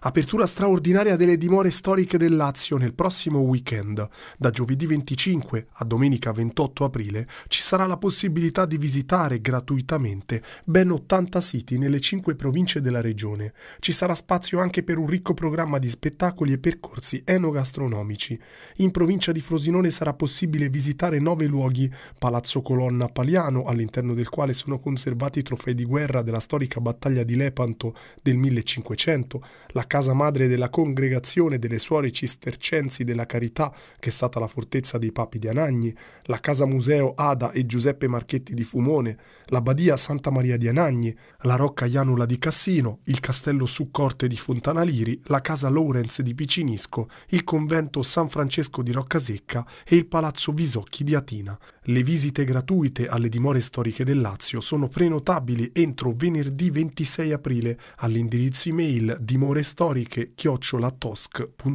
Apertura straordinaria delle dimore storiche del Lazio nel prossimo weekend. Da giovedì 25 a domenica 28 aprile ci sarà la possibilità di visitare gratuitamente ben 80 siti nelle 5 province della regione. Ci sarà spazio anche per un ricco programma di spettacoli e percorsi enogastronomici. In provincia di Frosinone sarà possibile visitare 9 luoghi, Palazzo Colonna a Paliano, all'interno del quale sono conservati i trofei di guerra della storica battaglia di Lepanto del 1500, la casa madre della congregazione delle suore cistercensi della carità, che è stata la fortezza dei papi di Anagni, la casa museo Ada e Giuseppe Marchetti di Fumone, la badia Santa Maria di Anagni, la rocca Janula di Cassino, il castello su corte di Fontanaliri, la casa Lawrence di Picinisco, il convento San Francesco di Roccasecca e il palazzo Visocchi di Atina. Le visite gratuite alle dimore storiche del Lazio sono prenotabili entro venerdì 26 aprile all'indirizzo email dimore storiche storiche-tosc.it